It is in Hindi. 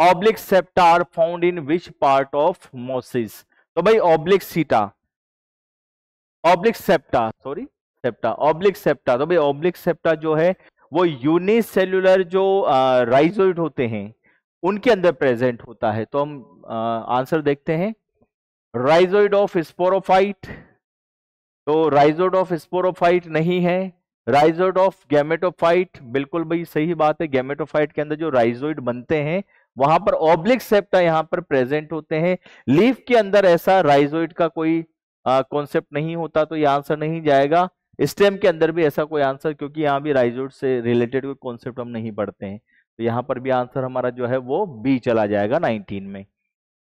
oblique septa are found in which part of mosses तो भाई oblique seta oblique septa sorry septa oblique septa तो भाई ऑब्लिक सेप्टा जो है वो यूनिसेल्युलर जो राइजोइड होते हैं उनके अंदर प्रेजेंट होता है तो हम आंसर देखते हैं राइजोइड ऑफ स्पोरोफाइट तो राइजोइड ऑफ स्पोरोफाइट नहीं है राइजोइड ऑफ गैमेटोफाइट बिल्कुल भाई सही बात है गैमेटोफाइट के अंदर जो राइजोइड बनते हैं वहां पर ऑब्लिक सेप्टा यहां पर प्रेजेंट होते हैं लीफ के अंदर ऐसा राइजोइड का कोई कॉन्सेप्ट नहीं होता तो ये आंसर नहीं जाएगा स्टेम के अंदर भी ऐसा कोई आंसर क्योंकि यहाँ भी राइजोइड से रिलेटेड कोई कॉन्सेप्ट हम नहीं पढ़ते हैं तो यहाँ पर भी आंसर हमारा जो है वो बी चला जाएगा नाइनटीन में